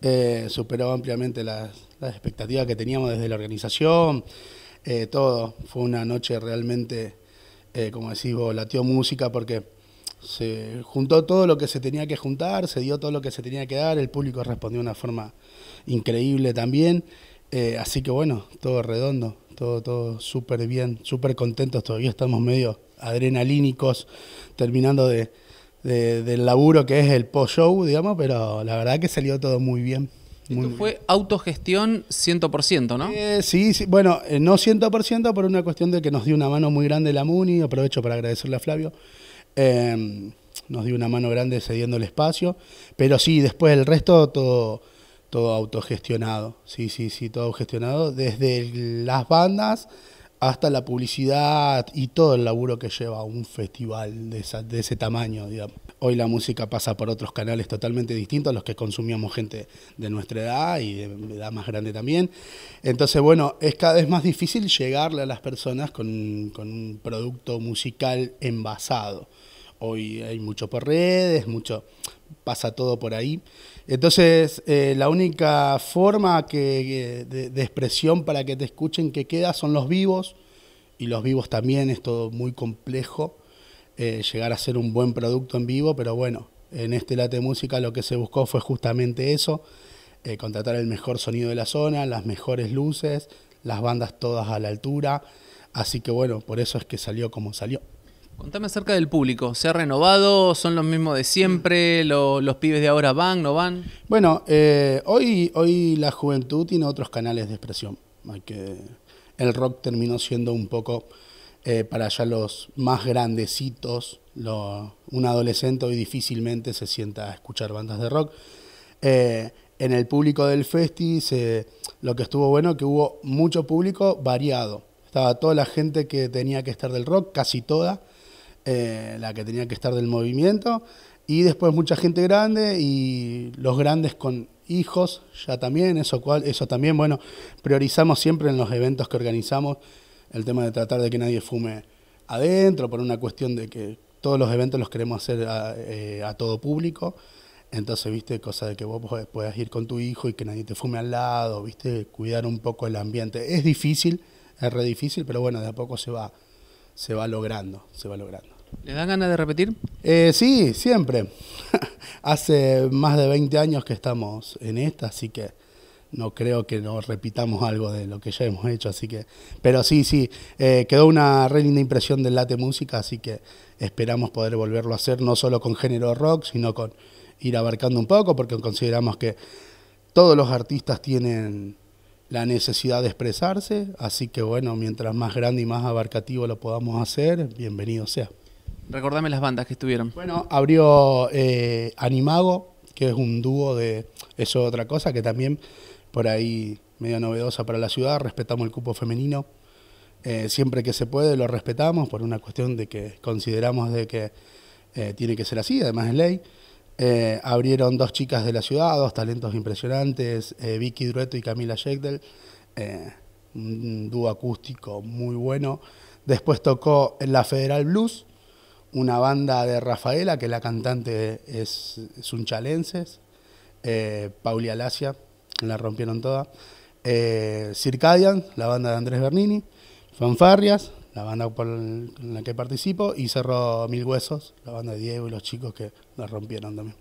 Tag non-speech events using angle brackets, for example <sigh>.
Eh, superó ampliamente las, expectativas que teníamos desde la organización, eh, todo. Fue una noche realmente, eh, como decís vos, latió música porque se juntó todo lo que se tenía que juntar, se dio todo lo que se tenía que dar, el público respondió de una forma increíble también. así que bueno, todo redondo todo, todo súper bien, súper contentos, todavía estamos medio adrenalínicos, terminando de, del laburo que es el post-show, digamos, pero la verdad que salió todo muy bien. Esto fue autogestión 100%, ¿no? Eh, sí, sí, bueno, eh, no 100% por una cuestión de que nos dio una mano muy grande la MUNI, aprovecho para agradecerle a Flavio, em, nos dio una mano grande cediendo el espacio, pero sí, después el resto todo todo autogestionado, sí, sí, sí, todo gestionado, desde las bandas hasta la publicidad y todo el laburo que lleva un festival de, ese tamaño, Hoy la música pasa por otros canales totalmente distintos a los que consumíamos gente de nuestra edad y de edad más grande también. Entonces, bueno, es cada vez más difícil llegarle a las personas con, con un producto musical envasado. Hoy hay mucho por redes, mucho pasa todo por ahí. Entonces, eh, la única forma que, de, expresión para que te escuchen que queda son los vivos, y los vivos también es todo muy complejo, eh, llegar a ser un buen producto en vivo, pero bueno, en este Late Música lo que se buscó fue justamente eso, eh, contratar el mejor sonido de la zona, las mejores luces, las bandas todas a la altura, así que bueno, por eso es que salió como salió. Contame acerca del público. ¿Se ha renovado? ¿Son los mismos de siempre? ¿Los pibes de ahora van, no van? Bueno, eh, hoy, hoy la juventud tiene otros canales de expresión. que, el rock terminó siendo un poco eh, para allá los más grandecitos. un adolescente hoy difícilmente se sienta a escuchar bandas de rock. Eh, en el público del festi, lo que estuvo bueno es que hubo mucho público variado. Estaba toda la gente que tenía que estar del rock, casi toda. Eh, la que tenía que estar del movimiento, y después mucha gente grande y los grandes con hijos ya también, eso, cual, eso también, bueno, priorizamos siempre en los eventos que organizamos el tema de tratar de que nadie fume adentro, por una cuestión de que todos los eventos los queremos hacer a, eh, todo público, entonces, viste, cosa de que vos puedas ir con tu hijo y que nadie te fume al lado, viste, cuidar un poco el ambiente. Es difícil, es re difícil, pero bueno, de a poco se va, se va logrando, se va logrando. ¿Le dan ganas de repetir? Eh, sí, siempre. <laughs> Hace más de 20 años que estamos en esta, así que no creo que nos repitamos algo de lo que ya hemos hecho, así que, pero sí, sí, eh, quedó una re linda impresión del Late Música, así que esperamos poder volverlo a hacer, no solo con género rock, sino con ir abarcando un poco, porque consideramos que todos los artistas tienen la necesidad de expresarse, así que bueno, mientras más grande y más abarcativo lo podamos hacer, bienvenido sea. Recordame las bandas que estuvieron. Bueno, abrió eh, Animago, que es un dúo de eso otra cosa, que también por ahí medio novedosa para la ciudad, respetamos el cupo femenino. Eh, siempre que se puede lo respetamos por una cuestión de que consideramos de que eh, tiene que ser así, además es ley. abrieron dos chicas de la ciudad, dos talentos impresionantes, Vicky Drueto y Camila Schechtel, un dúo acústico muy bueno. Después tocó en la Federal Blues, una banda de Rafaela, que la cantante es, un chalenses, eh, Pauli la rompieron toda, Circadian, eh, la banda de Andrés Bernini, Fanfarrias, la banda con en la que participo, y Cerro Mil Huesos, la banda de Diego y los chicos que la rompieron también.